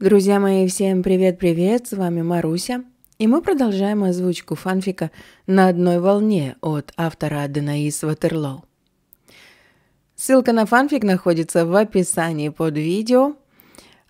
Друзья мои, всем привет-привет, с вами Маруся. И мы продолжаем озвучку фанфика «На одной волне» от автора Аденаис Ватерлоу. Ссылка на фанфик находится в описании под видео.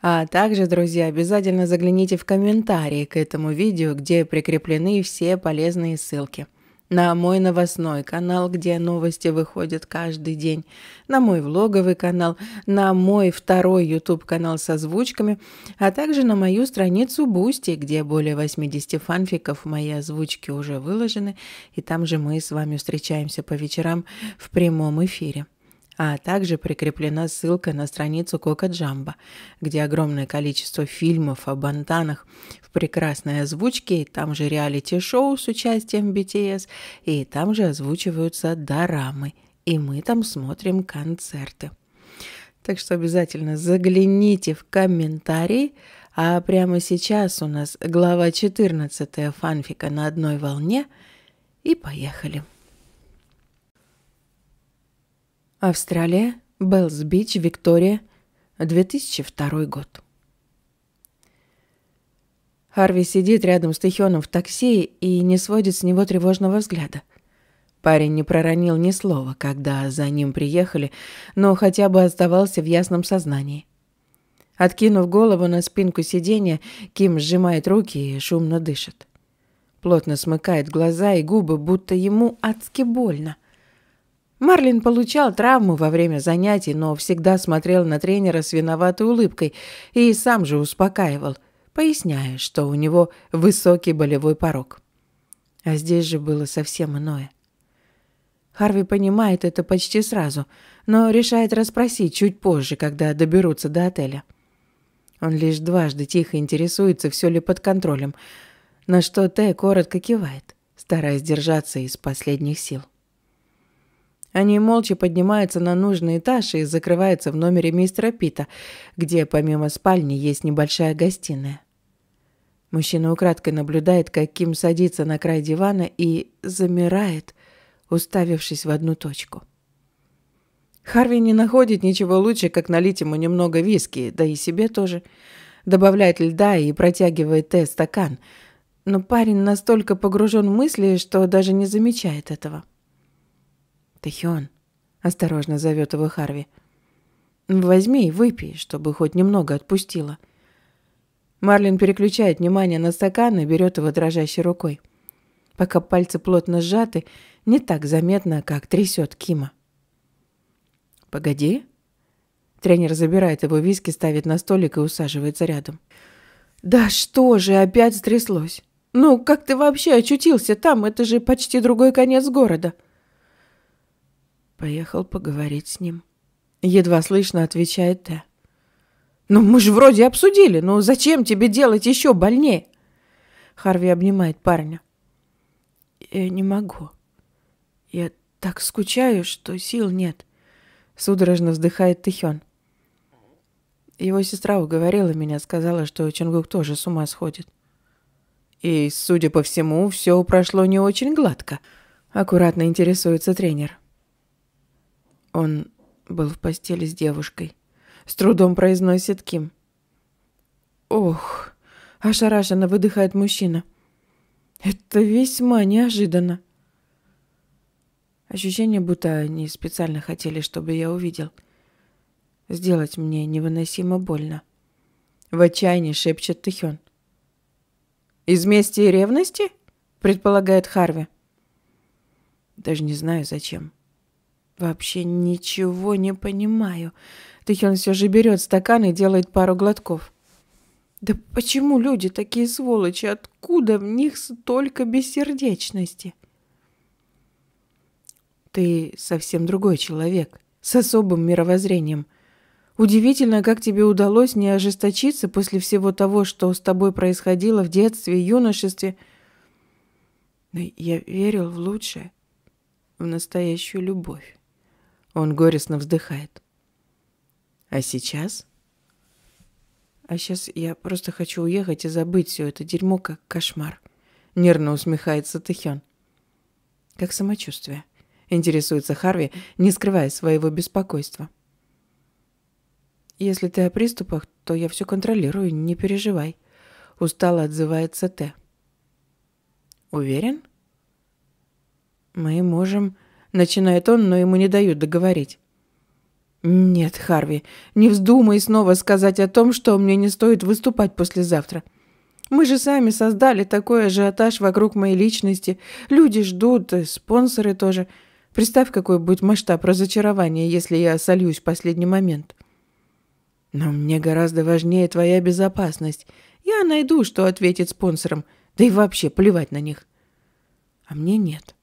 А также, друзья, обязательно загляните в комментарии к этому видео, где прикреплены все полезные ссылки – на мой новостной канал, где новости выходят каждый день, на мой влоговый канал, на мой второй YouTube-канал со озвучками, а также на мою страницу Бусти, где более 80 фанфиков мои озвучки уже выложены, и там же мы с вами встречаемся по вечерам в прямом эфире а также прикреплена ссылка на страницу Кока Джамба, где огромное количество фильмов о бантанах в прекрасной озвучке, там же реалити-шоу с участием BTS, и там же озвучиваются дорамы, и мы там смотрим концерты. Так что обязательно загляните в комментарии, а прямо сейчас у нас глава 14 фанфика на одной волне. И поехали. Австралия, Беллс-Бич, Виктория, 2002 год. Харви сидит рядом с Тихионом в такси и не сводит с него тревожного взгляда. Парень не проронил ни слова, когда за ним приехали, но хотя бы оставался в ясном сознании. Откинув голову на спинку сиденья, Ким сжимает руки и шумно дышит. Плотно смыкает глаза и губы, будто ему адски больно. Марлин получал травму во время занятий, но всегда смотрел на тренера с виноватой улыбкой и сам же успокаивал, поясняя, что у него высокий болевой порог. А здесь же было совсем иное. Харви понимает это почти сразу, но решает расспросить чуть позже, когда доберутся до отеля. Он лишь дважды тихо интересуется, все ли под контролем, на что Т коротко кивает, стараясь держаться из последних сил. Они молча поднимаются на нужный этаж и закрываются в номере мистера Пита, где помимо спальни есть небольшая гостиная. Мужчина украдкой наблюдает, как Ким садится на край дивана и замирает, уставившись в одну точку. Харви не находит ничего лучше, как налить ему немного виски, да и себе тоже. Добавляет льда и протягивает Т стакан. Но парень настолько погружен в мысли, что даже не замечает этого. Тэхён, осторожно зовет его Харви. Возьми и выпей, чтобы хоть немного отпустила. Марлин переключает внимание на стакан и берет его дрожащей рукой. Пока пальцы плотно сжаты, не так заметно, как трясет Кима. «Погоди». Тренер забирает его виски, ставит на столик и усаживается рядом. «Да что же, опять стряслось? Ну, как ты вообще очутился там? Это же почти другой конец города!» Поехал поговорить с ним. Едва слышно отвечает Т. «Ну, мы же вроде обсудили. Но ну, зачем тебе делать еще больнее?» Харви обнимает парня. «Я не могу. Я так скучаю, что сил нет», — судорожно вздыхает Тихён. Его сестра уговорила меня, сказала, что Чингук тоже с ума сходит. И, судя по всему, все прошло не очень гладко. Аккуратно интересуется тренер. Он был в постели с девушкой. С трудом произносит Ким. «Ох!» – ошарашенно выдыхает мужчина. «Это весьма неожиданно». Ощущение, будто они специально хотели, чтобы я увидел. Сделать мне невыносимо больно. В отчаянии шепчет Тихён. «Из мести и ревности?» – предполагает Харви. Даже не знаю, зачем. Вообще ничего не понимаю. Тахион все же берет стакан и делает пару глотков. Да почему люди такие сволочи? Откуда в них столько бессердечности? Ты совсем другой человек, с особым мировоззрением. Удивительно, как тебе удалось не ожесточиться после всего того, что с тобой происходило в детстве, юношестве. Но я верил в лучшее, в настоящую любовь. Он горестно вздыхает. А сейчас? А сейчас я просто хочу уехать и забыть все это дерьмо, как кошмар. Нервно усмехается Тэхён. Как самочувствие? Интересуется Харви, не скрывая своего беспокойства. Если ты о приступах, то я все контролирую, не переживай. Устало отзывается Т. Уверен? Мы можем начинает он, но ему не дают договорить. «Нет, Харви, не вздумай снова сказать о том, что мне не стоит выступать послезавтра. Мы же сами создали такой ажиотаж вокруг моей личности. Люди ждут, э, спонсоры тоже. Представь, какой будет масштаб разочарования, если я сольюсь в последний момент». «Но мне гораздо важнее твоя безопасность. Я найду, что ответить спонсорам. Да и вообще плевать на них». «А мне нет.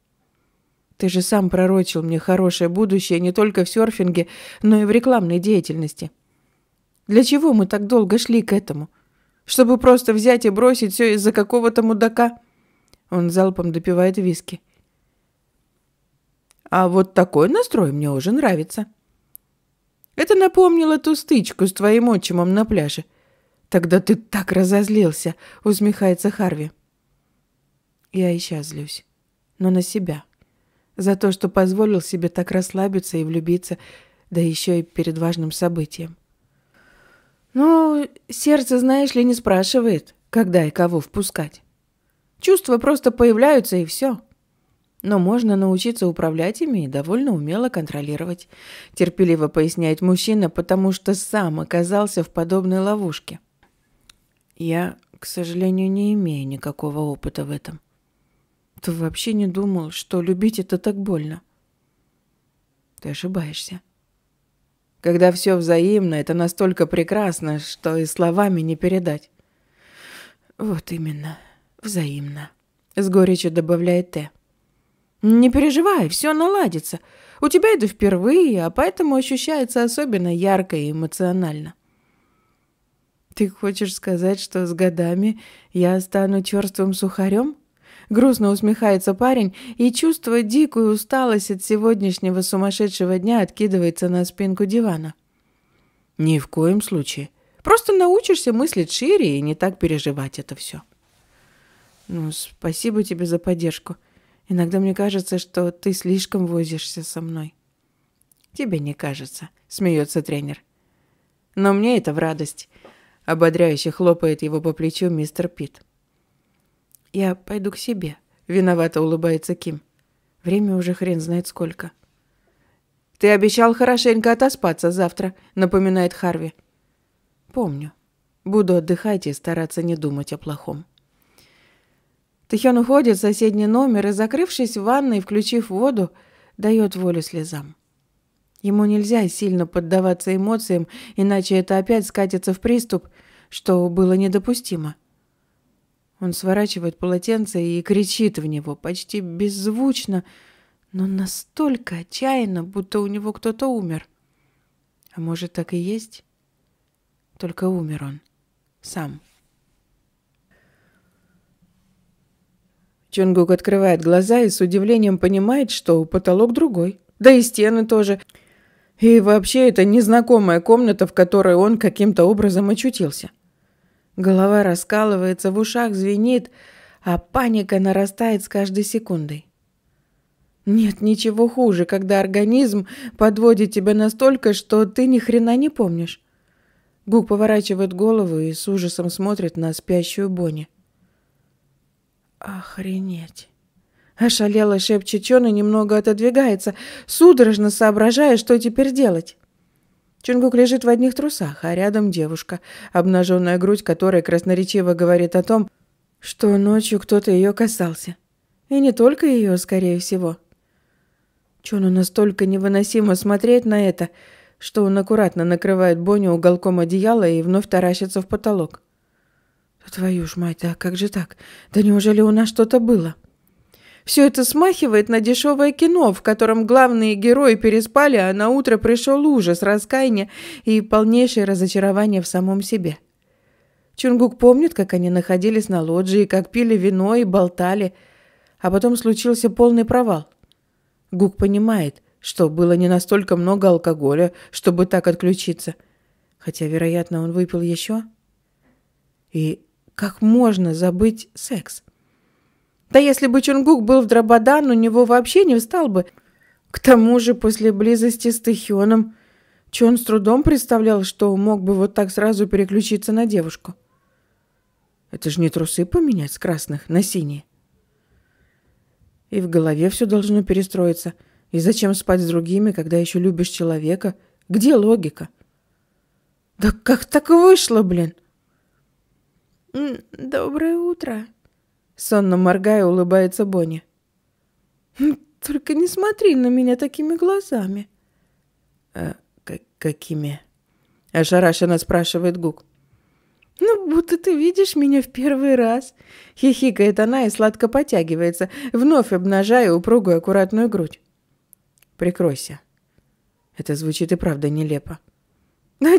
Ты же сам пророчил мне хорошее будущее не только в серфинге, но и в рекламной деятельности. Для чего мы так долго шли к этому? Чтобы просто взять и бросить все из-за какого-то мудака?» Он залпом допивает виски. «А вот такой настрой мне уже нравится. Это напомнило ту стычку с твоим отчимом на пляже. Тогда ты так разозлился!» — усмехается Харви. «Я и сейчас злюсь, но на себя» за то, что позволил себе так расслабиться и влюбиться, да еще и перед важным событием. Ну, сердце, знаешь ли, не спрашивает, когда и кого впускать. Чувства просто появляются и все. Но можно научиться управлять ими и довольно умело контролировать, терпеливо поясняет мужчина, потому что сам оказался в подобной ловушке. Я, к сожалению, не имею никакого опыта в этом. Ты вообще не думал, что любить это так больно. Ты ошибаешься. Когда все взаимно, это настолько прекрасно, что и словами не передать. Вот именно, взаимно. С горечью добавляет Т. Не переживай, все наладится. У тебя это впервые, а поэтому ощущается особенно ярко и эмоционально. Ты хочешь сказать, что с годами я стану черствым сухарем? Грустно усмехается парень, и чувство дикую усталость от сегодняшнего сумасшедшего дня откидывается на спинку дивана. Ни в коем случае. Просто научишься мыслить шире и не так переживать это все. Ну, спасибо тебе за поддержку. Иногда мне кажется, что ты слишком возишься со мной. Тебе не кажется, смеется тренер. Но мне это в радость. Ободряюще хлопает его по плечу мистер Питт. Я пойду к себе. Виновато улыбается Ким. Время уже хрен знает сколько. Ты обещал хорошенько отоспаться завтра, напоминает Харви. Помню. Буду отдыхать и стараться не думать о плохом. Тихен уходит в соседний номер и, закрывшись в ванной, включив воду, дает волю слезам. Ему нельзя сильно поддаваться эмоциям, иначе это опять скатится в приступ, что было недопустимо. Он сворачивает полотенце и кричит в него почти беззвучно, но настолько отчаянно, будто у него кто-то умер. А может, так и есть? Только умер он. Сам. Чонгук открывает глаза и с удивлением понимает, что потолок другой. Да и стены тоже. И вообще это незнакомая комната, в которой он каким-то образом очутился. — Голова раскалывается, в ушах звенит, а паника нарастает с каждой секундой. Нет ничего хуже, когда организм подводит тебя настолько, что ты ни хрена не помнишь. Гук поворачивает голову и с ужасом смотрит на спящую Бонни. «Охренеть!» Ошалело шепчет Чон и немного отодвигается, судорожно соображая, что теперь делать. Чингук лежит в одних трусах, а рядом девушка, обнаженная грудь которой красноречиво говорит о том, что ночью кто-то ее касался. И не только ее, скорее всего. Чону настолько невыносимо смотреть на это, что он аккуратно накрывает Боню уголком одеяла и вновь таращится в потолок. «Твою ж мать, а как же так? Да неужели у нас что-то было?» Все это смахивает на дешевое кино, в котором главные герои переспали, а на утро пришел ужас, раскаяние и полнейшее разочарование в самом себе. Чунгук помнит, как они находились на лоджии, как пили вино и болтали, а потом случился полный провал. Гук понимает, что было не настолько много алкоголя, чтобы так отключиться. Хотя, вероятно, он выпил еще. И как можно забыть секс? Да если бы Чунгук был в Драбадан, у него вообще не встал бы. К тому же после близости с Тахионом Чон с трудом представлял, что мог бы вот так сразу переключиться на девушку. Это же не трусы поменять с красных на синие. И в голове все должно перестроиться. И зачем спать с другими, когда еще любишь человека? Где логика? Да как так вышло, блин? «Доброе утро!» Сонно моргая, улыбается Бонни. «Хм, «Только не смотри на меня такими глазами». «А какими?» Ошарашенно спрашивает Гук. «Ну, будто ты видишь меня в первый раз!» Хихикает она и сладко потягивается, вновь обнажая упругую аккуратную грудь. «Прикройся!» Это звучит и правда нелепо. «Да,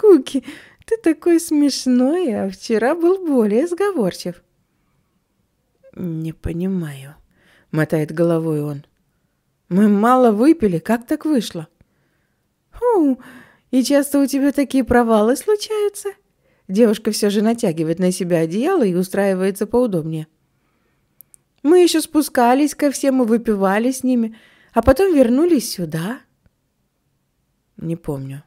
Гуки, ты такой смешной, а вчера был более сговорчив!» «Не понимаю», — мотает головой он. «Мы мало выпили, как так вышло?» «Фу, и часто у тебя такие провалы случаются?» Девушка все же натягивает на себя одеяло и устраивается поудобнее. «Мы еще спускались ко всем и выпивали с ними, а потом вернулись сюда». «Не помню.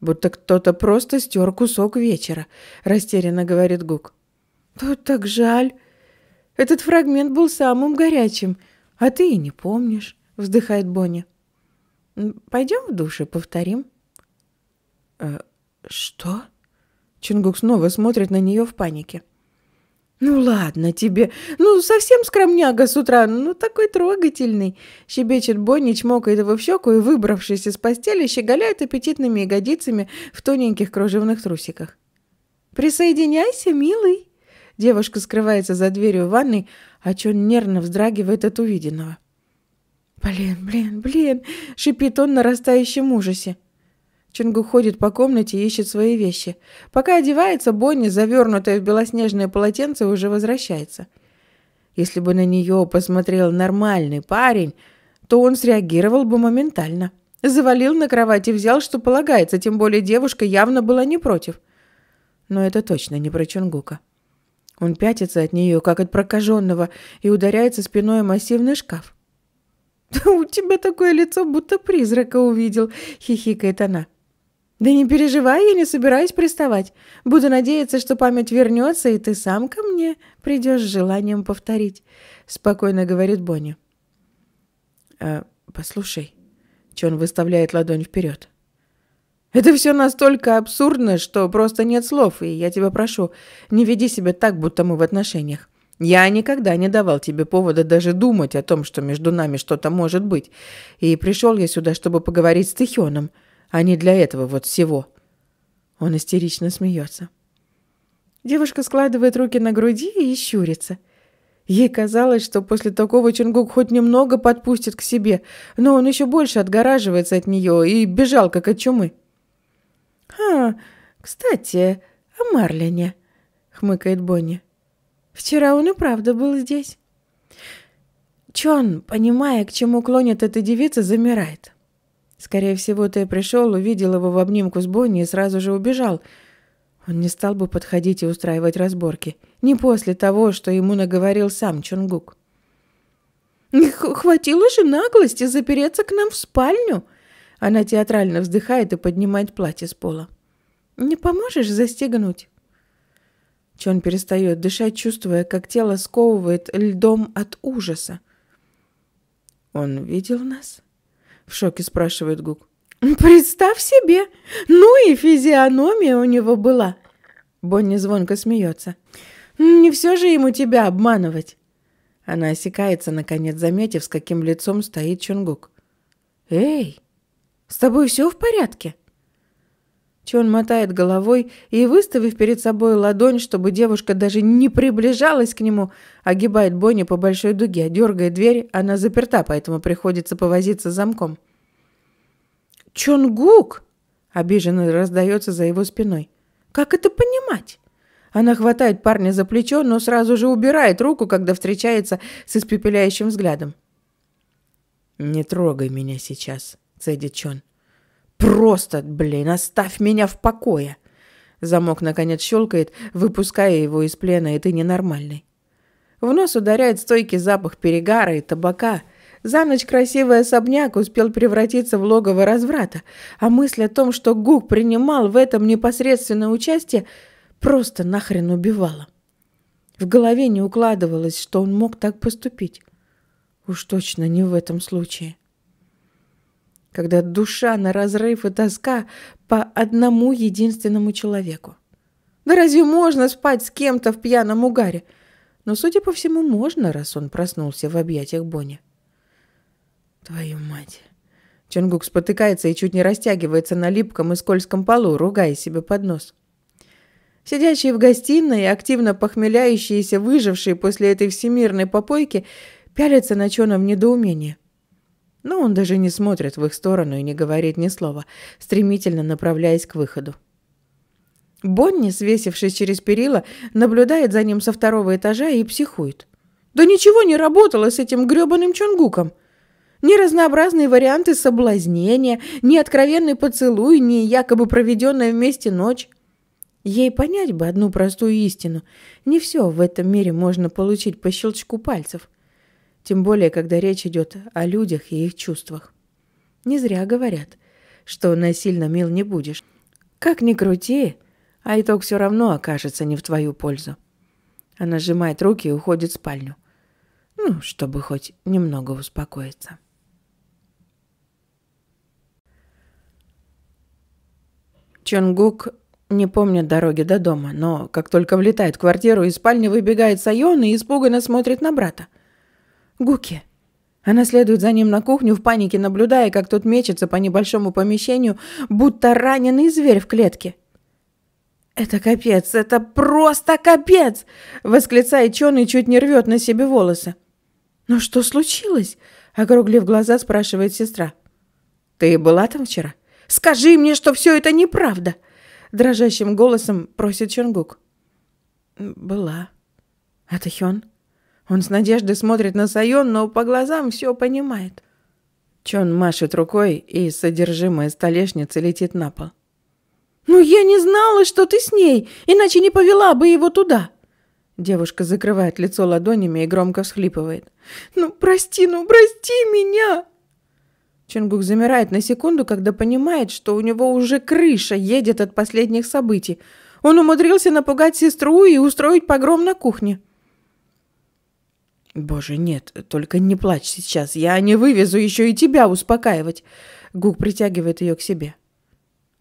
Будто кто-то просто стер кусок вечера», — растерянно говорит Гук. «Тут так жаль», этот фрагмент был самым горячим, а ты и не помнишь», — вздыхает Бонни. «Пойдем в душ и повторим». «Э, «Что?» Чингук снова смотрит на нее в панике. «Ну ладно тебе, ну совсем скромняга с утра, ну такой трогательный!» Щебечет Бонни, чмокает его в щеку и, выбравшись из постели, щеголяет аппетитными ягодицами в тоненьких кружевных трусиках. «Присоединяйся, милый!» Девушка скрывается за дверью ванной, а Чон нервно вздрагивает от увиденного. «Блин, блин, блин!» — шипит он на растающем ужасе. Чингу ходит по комнате и ищет свои вещи. Пока одевается, Бонни, завернутая в белоснежное полотенце, уже возвращается. Если бы на нее посмотрел нормальный парень, то он среагировал бы моментально. Завалил на кровать и взял, что полагается, тем более девушка явно была не против. Но это точно не про Чунгука. Он пятится от нее, как от прокаженного, и ударяется спиной о массивный шкаф. у тебя такое лицо, будто призрака увидел», — хихикает она. «Да не переживай, я не собираюсь приставать. Буду надеяться, что память вернется, и ты сам ко мне придешь с желанием повторить», — спокойно говорит Бонни. «Э, «Послушай», — Чон выставляет ладонь вперед. Это все настолько абсурдно, что просто нет слов, и я тебя прошу, не веди себя так, будто мы в отношениях. Я никогда не давал тебе повода даже думать о том, что между нами что-то может быть. И пришел я сюда, чтобы поговорить с Тихионом, а не для этого вот всего». Он истерично смеется. Девушка складывает руки на груди и щурится. Ей казалось, что после такого Чунгук хоть немного подпустит к себе, но он еще больше отгораживается от нее и бежал, как от чумы. «А, кстати, о Марлине», — хмыкает Бонни. «Вчера он и правда был здесь». Чон, понимая, к чему клонит эта девица, замирает. Скорее всего, ты пришел, увидел его в обнимку с Бонни и сразу же убежал. Он не стал бы подходить и устраивать разборки. Не после того, что ему наговорил сам Чонгук. «Хватило же наглости запереться к нам в спальню!» Она театрально вздыхает и поднимает платье с пола. «Не поможешь застегнуть?» Чон перестает дышать, чувствуя, как тело сковывает льдом от ужаса. «Он видел нас?» — в шоке спрашивает Гук. «Представь себе! Ну и физиономия у него была!» Бонни звонко смеется. «Не все же ему тебя обманывать!» Она осекается, наконец заметив, с каким лицом стоит Чунгук. «Эй!» С тобой все в порядке?» Чон мотает головой и, выставив перед собой ладонь, чтобы девушка даже не приближалась к нему, огибает Бонни по большой дуге, дергая дверь, она заперта, поэтому приходится повозиться с замком. «Чонгук!» – обиженно раздается за его спиной. «Как это понимать?» Она хватает парня за плечо, но сразу же убирает руку, когда встречается с испепеляющим взглядом. «Не трогай меня сейчас», Цэдичон. «Просто, блин, оставь меня в покое!» Замок, наконец, щелкает, выпуская его из плена, и ты ненормальный. В нос ударяет стойкий запах перегара и табака. За ночь красивый особняк успел превратиться в логово разврата, а мысль о том, что Гук принимал в этом непосредственное участие, просто нахрен убивала. В голове не укладывалось, что он мог так поступить. Уж точно не в этом случае когда душа на разрыв и тоска по одному единственному человеку. Да разве можно спать с кем-то в пьяном угаре? Но, судя по всему, можно, раз он проснулся в объятиях Бонни. Твою мать! Чонгук спотыкается и чуть не растягивается на липком и скользком полу, ругая себе под нос. Сидящие в гостиной, активно похмеляющиеся, выжившие после этой всемирной попойки, пялятся на Чона в недоумении. Но он даже не смотрит в их сторону и не говорит ни слова, стремительно направляясь к выходу. Бонни, свесившись через перила, наблюдает за ним со второго этажа и психует. «Да ничего не работало с этим грёбаным Чонгуком!» Ни разнообразные варианты соблазнения, ни откровенный поцелуй, ни якобы проведенная вместе ночь. Ей понять бы одну простую истину. Не все в этом мире можно получить по щелчку пальцев. Тем более, когда речь идет о людях и их чувствах. Не зря говорят, что насильно мил не будешь. Как ни крути, а итог все равно окажется не в твою пользу. Она сжимает руки и уходит в спальню. Ну, чтобы хоть немного успокоиться. Чонгук не помнит дороги до дома, но как только влетает в квартиру из спальни выбегает Сайон и испуганно смотрит на брата – Гуки!» Она следует за ним на кухню в панике, наблюдая, как тот мечется по небольшому помещению, будто раненый зверь в клетке. «Это капец! Это просто капец!» — восклицает Чон и чуть не рвет на себе волосы. «Ну что случилось?» — округлив глаза, спрашивает сестра. «Ты была там вчера? Скажи мне, что все это неправда!» — дрожащим голосом просит Чонгук. «Была. А ты Хён?» Он с надеждой смотрит на Сайон, но по глазам все понимает. Чон машет рукой, и содержимое столешницы летит на пол. «Ну, я не знала, что ты с ней, иначе не повела бы его туда!» Девушка закрывает лицо ладонями и громко всхлипывает. «Ну, прости, ну, прости меня!» Чонгук замирает на секунду, когда понимает, что у него уже крыша едет от последних событий. Он умудрился напугать сестру и устроить погром на кухне. Боже, нет, только не плачь сейчас. Я не вывезу еще и тебя успокаивать. Гук притягивает ее к себе.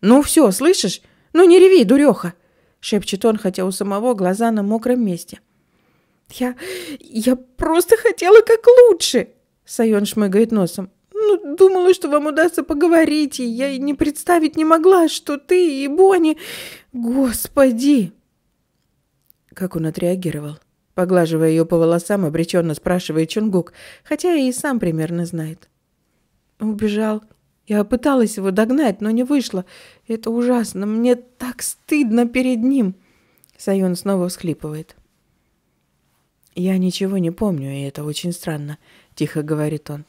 Ну все, слышишь? Ну не реви, дуреха, шепчет он, хотя у самого глаза на мокром месте. Я... я просто хотела как лучше, Сайон шмыгает носом. Ну, думала, что вам удастся поговорить, и я и не представить не могла, что ты и Бонни... Господи!» Как он отреагировал? Поглаживая ее по волосам, обреченно спрашивает Чунгук, хотя и сам примерно знает. «Убежал. Я пыталась его догнать, но не вышло. Это ужасно. Мне так стыдно перед ним!» Сайон снова всхлипывает. «Я ничего не помню, и это очень странно», — тихо говорит он.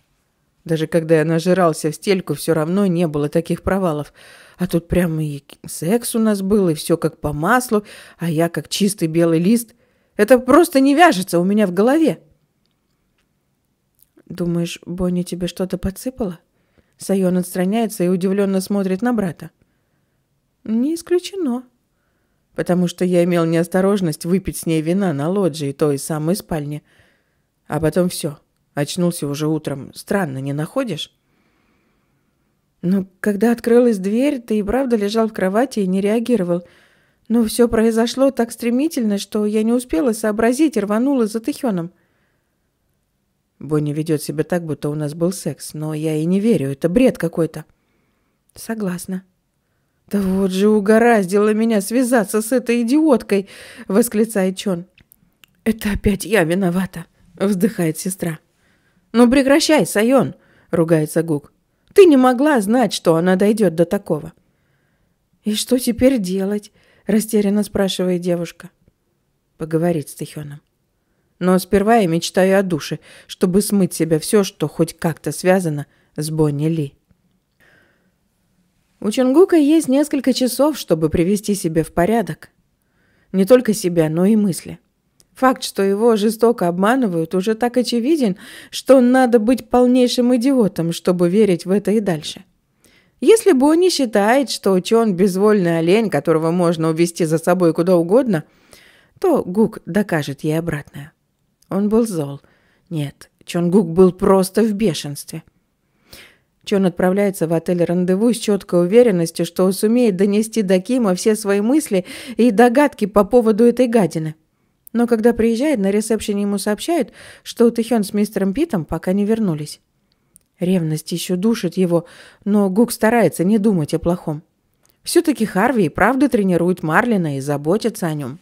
«Даже когда я нажирался в стельку, все равно не было таких провалов. А тут прямо и секс у нас был, и все как по маслу, а я как чистый белый лист. Это просто не вяжется у меня в голове. Думаешь, Бонни тебе что-то подсыпала? Сайон отстраняется и удивленно смотрит на брата. Не исключено. Потому что я имел неосторожность выпить с ней вина на лоджии той самой спальни. А потом все. Очнулся уже утром. Странно, не находишь? Но когда открылась дверь, ты и правда лежал в кровати и не реагировал. Но ну, все произошло так стремительно, что я не успела сообразить и рванула за Тихеном. Бонни ведет себя так, будто у нас был секс, но я и не верю, это бред какой-то. Согласна. Да вот же угораздило меня связаться с этой идиоткой, восклицает Чон. Это опять я виновата, вздыхает сестра. Ну прекращай, Сайон, ругается Гук. Ты не могла знать, что она дойдет до такого. И что теперь делать? Растерянно спрашивает девушка. Поговорить с Тихоном. Но сперва я мечтаю о душе, чтобы смыть себя все, что хоть как-то связано с Бонни Ли. У Чунгука есть несколько часов, чтобы привести себя в порядок. Не только себя, но и мысли. Факт, что его жестоко обманывают, уже так очевиден, что надо быть полнейшим идиотом, чтобы верить в это и дальше. Если бы он не считает, что Чон – безвольный олень, которого можно увести за собой куда угодно, то Гук докажет ей обратное. Он был зол. Нет, Чон Гук был просто в бешенстве. Чон отправляется в отель «Рандеву» с четкой уверенностью, что сумеет донести до Кима все свои мысли и догадки по поводу этой гадины. Но когда приезжает, на ресепшене ему сообщают, что Тэхён с мистером Питом пока не вернулись. Ревность еще душит его, но Гук старается не думать о плохом. Все-таки Харви и правда тренирует Марлина и заботится о нем.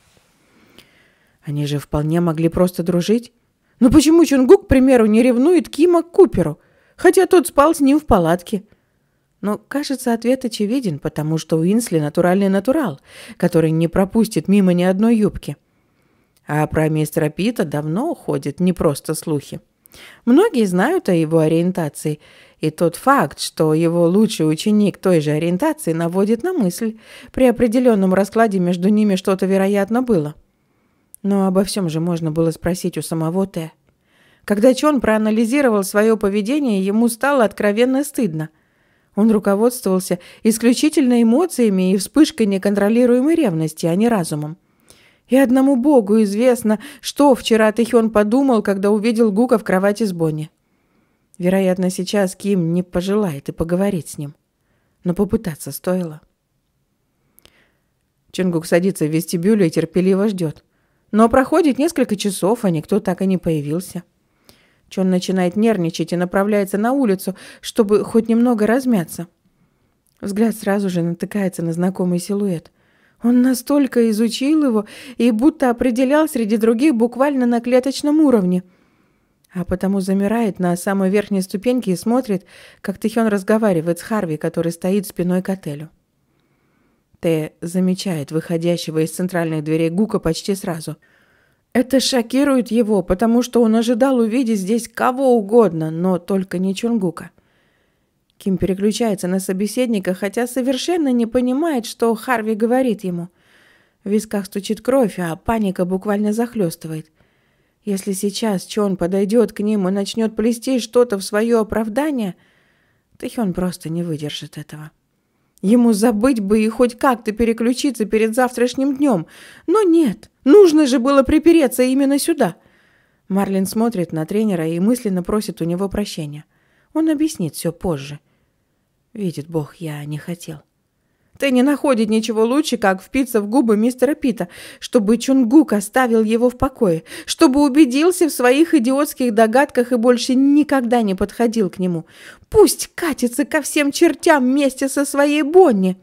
Они же вполне могли просто дружить. Но почему Чунгук, к примеру, не ревнует Кима к Куперу, хотя тот спал с ним в палатке? Но, кажется, ответ очевиден, потому что Уинсли натуральный натурал, который не пропустит мимо ни одной юбки. А про мистера Пита давно уходят не просто слухи. Многие знают о его ориентации, и тот факт, что его лучший ученик той же ориентации наводит на мысль, при определенном раскладе между ними что-то, вероятно, было. Но обо всем же можно было спросить у самого Т. Когда Чон проанализировал свое поведение, ему стало откровенно стыдно. Он руководствовался исключительно эмоциями и вспышкой неконтролируемой ревности, а не разумом. И одному богу известно, что вчера Тэхён подумал, когда увидел Гука в кровати с Бонни. Вероятно, сейчас Ким не пожелает и поговорить с ним. Но попытаться стоило. Чингук садится в вестибюле и терпеливо ждет. Но проходит несколько часов, а никто так и не появился. Чон начинает нервничать и направляется на улицу, чтобы хоть немного размяться. Взгляд сразу же натыкается на знакомый силуэт. Он настолько изучил его и будто определял среди других буквально на клеточном уровне. А потому замирает на самой верхней ступеньке и смотрит, как Тихен разговаривает с Харви, который стоит спиной к отелю. Т замечает выходящего из центральных дверей Гука почти сразу. Это шокирует его, потому что он ожидал увидеть здесь кого угодно, но только не Чунгука. Ким переключается на собеседника, хотя совершенно не понимает, что Харви говорит ему. В висках стучит кровь, а паника буквально захлестывает. Если сейчас Чон подойдет к ним и начнет плести что-то в свое оправдание, Тэхён просто не выдержит этого. Ему забыть бы и хоть как-то переключиться перед завтрашним днем. Но нет, нужно же было припереться именно сюда. Марлин смотрит на тренера и мысленно просит у него прощения. Он объяснит все позже. Видит Бог, я не хотел. Ты не находит ничего лучше, как впиться в губы мистера Пита, чтобы Чунгук оставил его в покое, чтобы убедился в своих идиотских догадках и больше никогда не подходил к нему. Пусть катится ко всем чертям вместе со своей Бонни.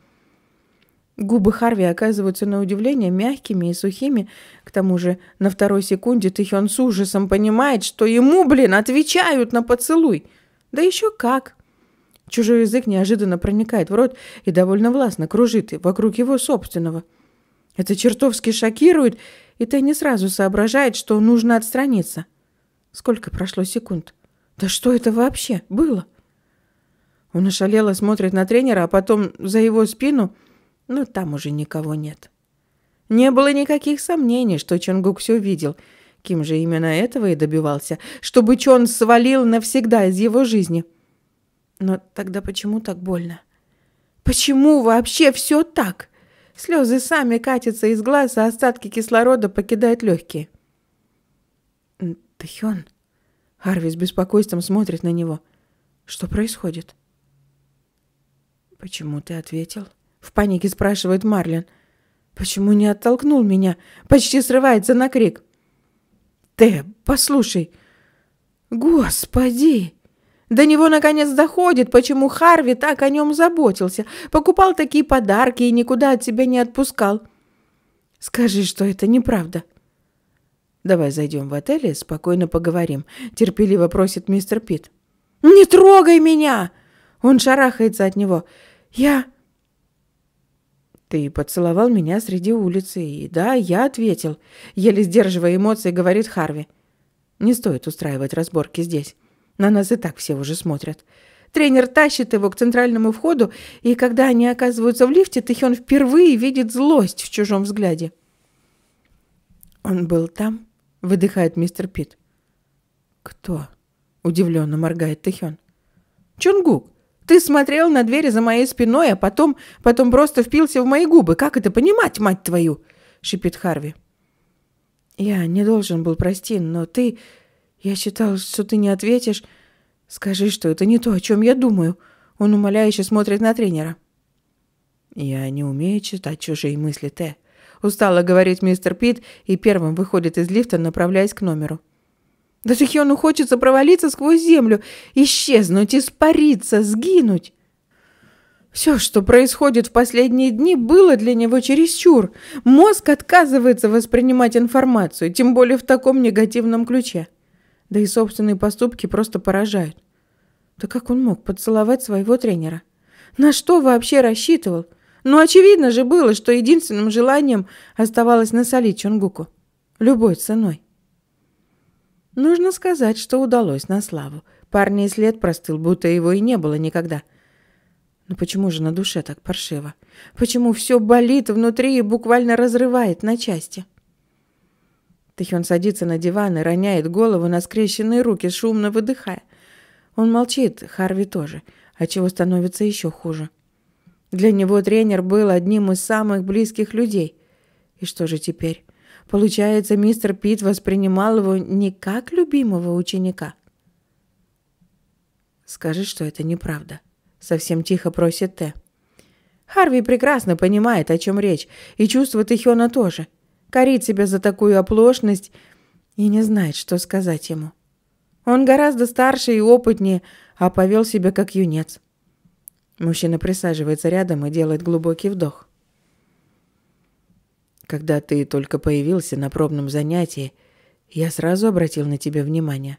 Губы Харви оказываются на удивление мягкими и сухими. К тому же на второй секунде Тихён с ужасом понимает, что ему, блин, отвечают на поцелуй. Да еще как! — Чужой язык неожиданно проникает в рот и довольно властно кружит вокруг его собственного. Это чертовски шокирует, и Тенни сразу соображает, что нужно отстраниться. Сколько прошло секунд? Да что это вообще было? Он ошалело смотрит на тренера, а потом за его спину, но там уже никого нет. Не было никаких сомнений, что Чонгук все видел. Ким же именно этого и добивался, чтобы Чон свалил навсегда из его жизни – но тогда почему так больно? Почему вообще все так? Слезы сами катятся из глаз, а остатки кислорода покидают легкие. Тэхён. Харви с беспокойством смотрит на него. Что происходит? Почему ты ответил? В панике спрашивает Марлин. Почему не оттолкнул меня? Почти срывается на крик. Тэ, послушай. Господи! До него наконец доходит, почему Харви так о нем заботился, покупал такие подарки и никуда от тебя не отпускал. Скажи, что это неправда. Давай зайдем в отель и спокойно поговорим, терпеливо просит мистер Пит. Не трогай меня! Он шарахается от него. Я... Ты поцеловал меня среди улицы, и да, я ответил. Еле сдерживая эмоции, говорит Харви. Не стоит устраивать разборки здесь. На нас и так все уже смотрят. Тренер тащит его к центральному входу, и когда они оказываются в лифте, Тэхён впервые видит злость в чужом взгляде. «Он был там?» — выдыхает мистер Пит. «Кто?» — удивленно моргает Тэхён. «Чунгук, ты смотрел на двери за моей спиной, а потом, потом просто впился в мои губы. Как это понимать, мать твою?» — шипит Харви. «Я не должен был, прости, но ты...» Я считал, что ты не ответишь. Скажи, что это не то, о чем я думаю. Он умоляюще смотрит на тренера. Я не умею читать чужие мысли, Т. Устало говорит мистер Пит и первым выходит из лифта, направляясь к номеру. Да Хиону хочется провалиться сквозь землю, исчезнуть, испариться, сгинуть. Все, что происходит в последние дни, было для него чересчур. Мозг отказывается воспринимать информацию, тем более в таком негативном ключе. Да и собственные поступки просто поражают. Да как он мог поцеловать своего тренера? На что вообще рассчитывал? Ну, очевидно же было, что единственным желанием оставалось насолить Чонгуку Любой ценой. Нужно сказать, что удалось на славу. Парня след простыл, будто его и не было никогда. Но ну, почему же на душе так паршиво? Почему все болит внутри и буквально разрывает на части? — Тэхён садится на диван и роняет голову на скрещенные руки, шумно выдыхая. Он молчит, Харви тоже, отчего а становится еще хуже. Для него тренер был одним из самых близких людей. И что же теперь? Получается, мистер Пит воспринимал его не как любимого ученика. «Скажи, что это неправда», — совсем тихо просит Т. Харви прекрасно понимает, о чем речь, и чувства Тэхёна тоже — корит себя за такую оплошность и не знает, что сказать ему. Он гораздо старше и опытнее, а повел себя как юнец. Мужчина присаживается рядом и делает глубокий вдох. Когда ты только появился на пробном занятии, я сразу обратил на тебя внимание.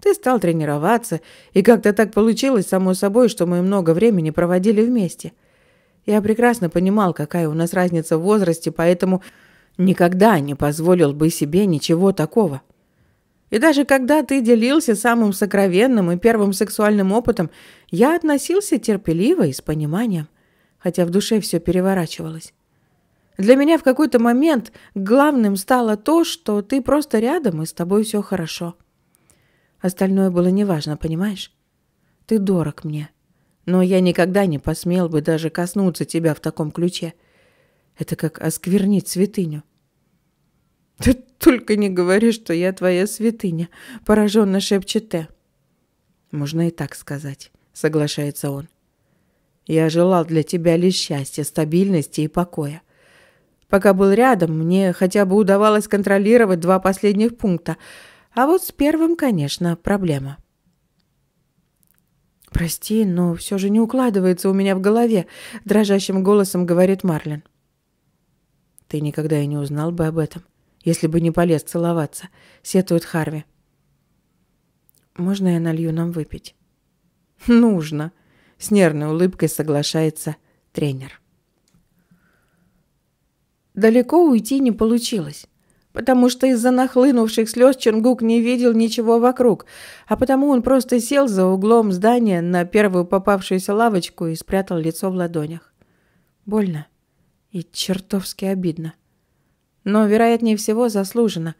Ты стал тренироваться, и как-то так получилось, само собой, что мы много времени проводили вместе. Я прекрасно понимал, какая у нас разница в возрасте, поэтому никогда не позволил бы себе ничего такого. И даже когда ты делился самым сокровенным и первым сексуальным опытом, я относился терпеливо и с пониманием, хотя в душе все переворачивалось. Для меня в какой-то момент главным стало то, что ты просто рядом и с тобой все хорошо. Остальное было неважно, понимаешь? Ты дорог мне, но я никогда не посмел бы даже коснуться тебя в таком ключе. Это как осквернить святыню. «Ты только не говори, что я твоя святыня», — пораженно шепчет Т. «Можно и так сказать», — соглашается он. «Я желал для тебя лишь счастья, стабильности и покоя. Пока был рядом, мне хотя бы удавалось контролировать два последних пункта, а вот с первым, конечно, проблема». «Прости, но все же не укладывается у меня в голове», — дрожащим голосом говорит Марлин. «Ты никогда и не узнал бы об этом», — если бы не полез целоваться, сетует Харви. «Можно я налью нам выпить?» «Нужно!» — с нервной улыбкой соглашается тренер. Далеко уйти не получилось, потому что из-за нахлынувших слез Чернгук не видел ничего вокруг, а потому он просто сел за углом здания на первую попавшуюся лавочку и спрятал лицо в ладонях. Больно и чертовски обидно. — но, вероятнее всего, заслуженно.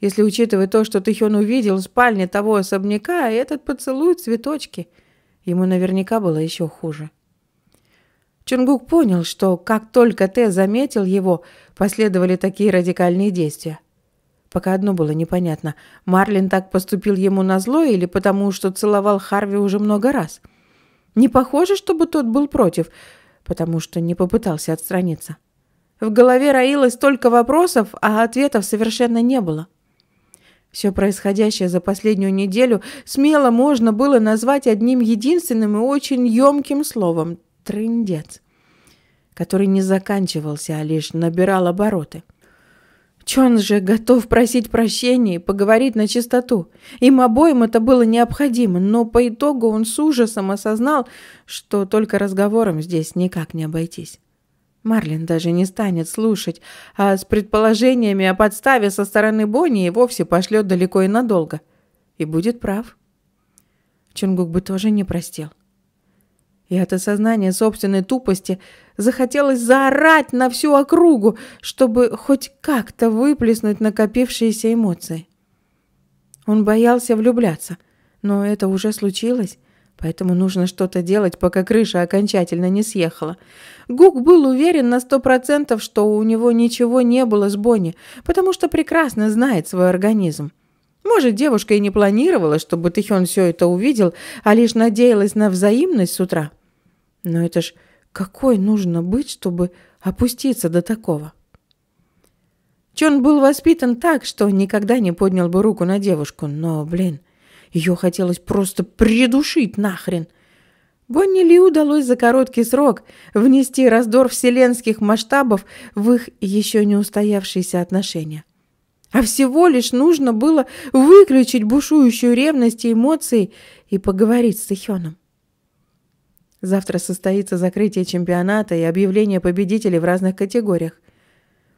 Если учитывать то, что Тихён увидел в спальне того особняка, этот поцелуй цветочки. Ему наверняка было еще хуже. Чунгук понял, что как только Тэ заметил его, последовали такие радикальные действия. Пока одно было непонятно, Марлин так поступил ему на зло или потому, что целовал Харви уже много раз. Не похоже, чтобы тот был против, потому что не попытался отстраниться. В голове роилось столько вопросов, а ответов совершенно не было. Все происходящее за последнюю неделю смело можно было назвать одним единственным и очень емким словом – трындец, который не заканчивался, а лишь набирал обороты. Чон же готов просить прощения и поговорить на чистоту. Им обоим это было необходимо, но по итогу он с ужасом осознал, что только разговором здесь никак не обойтись. Марлин даже не станет слушать, а с предположениями о подставе со стороны Бонни и вовсе пошлет далеко и надолго. И будет прав. Чунгук бы тоже не простил. И от осознания собственной тупости захотелось заорать на всю округу, чтобы хоть как-то выплеснуть накопившиеся эмоции. Он боялся влюбляться, но это уже случилось, Поэтому нужно что-то делать, пока крыша окончательно не съехала. Гук был уверен на сто процентов, что у него ничего не было с Бонни, потому что прекрасно знает свой организм. Может, девушка и не планировала, чтобы Тихён все это увидел, а лишь надеялась на взаимность с утра. Но это ж какой нужно быть, чтобы опуститься до такого? Чон был воспитан так, что никогда не поднял бы руку на девушку, но, блин, ее хотелось просто придушить нахрен. Бонни Ли удалось за короткий срок внести раздор вселенских масштабов в их еще не устоявшиеся отношения. А всего лишь нужно было выключить бушующую ревность и эмоции и поговорить с Сихёном. Завтра состоится закрытие чемпионата и объявление победителей в разных категориях.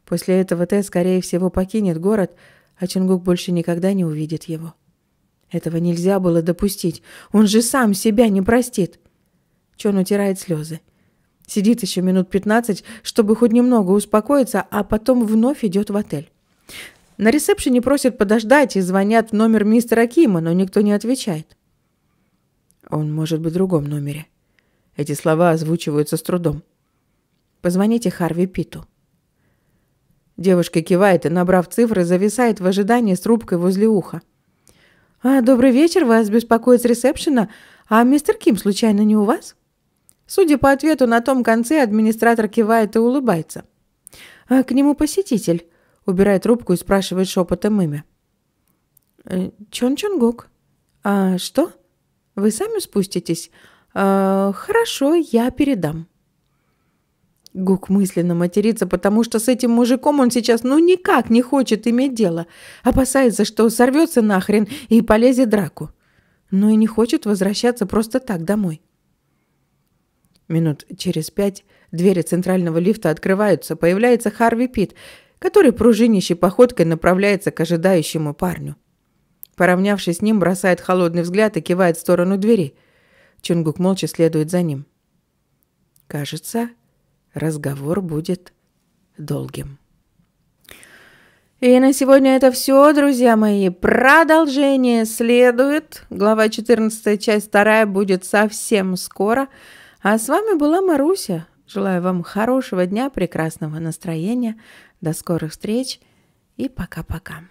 После этого Тэ, скорее всего, покинет город, а Чингук больше никогда не увидит его. Этого нельзя было допустить. Он же сам себя не простит. Чон утирает слезы. Сидит еще минут пятнадцать, чтобы хоть немного успокоиться, а потом вновь идет в отель. На ресепшене просят подождать и звонят в номер мистера Кима, но никто не отвечает. Он может быть в другом номере. Эти слова озвучиваются с трудом. Позвоните Харви Питу. Девушка кивает и, набрав цифры, зависает в ожидании с трубкой возле уха. А, «Добрый вечер, вас беспокоит с ресепшена. А мистер Ким случайно не у вас?» Судя по ответу на том конце, администратор кивает и улыбается. А «К нему посетитель», — убирает трубку и спрашивает шепотом имя. Э, «Чон Чонгук». «А что? Вы сами спуститесь?» а, «Хорошо, я передам». Гук мысленно матерится, потому что с этим мужиком он сейчас ну никак не хочет иметь дело. Опасается, что сорвется нахрен и полезет драку. Но и не хочет возвращаться просто так домой. Минут через пять двери центрального лифта открываются. Появляется Харви Пит, который пружинищей походкой направляется к ожидающему парню. Поравнявшись с ним, бросает холодный взгляд и кивает в сторону двери. Чунгук молча следует за ним. Кажется, разговор будет долгим. И на сегодня это все, друзья мои. Продолжение следует. Глава 14, часть 2 будет совсем скоро. А с вами была Маруся. Желаю вам хорошего дня, прекрасного настроения. До скорых встреч и пока-пока.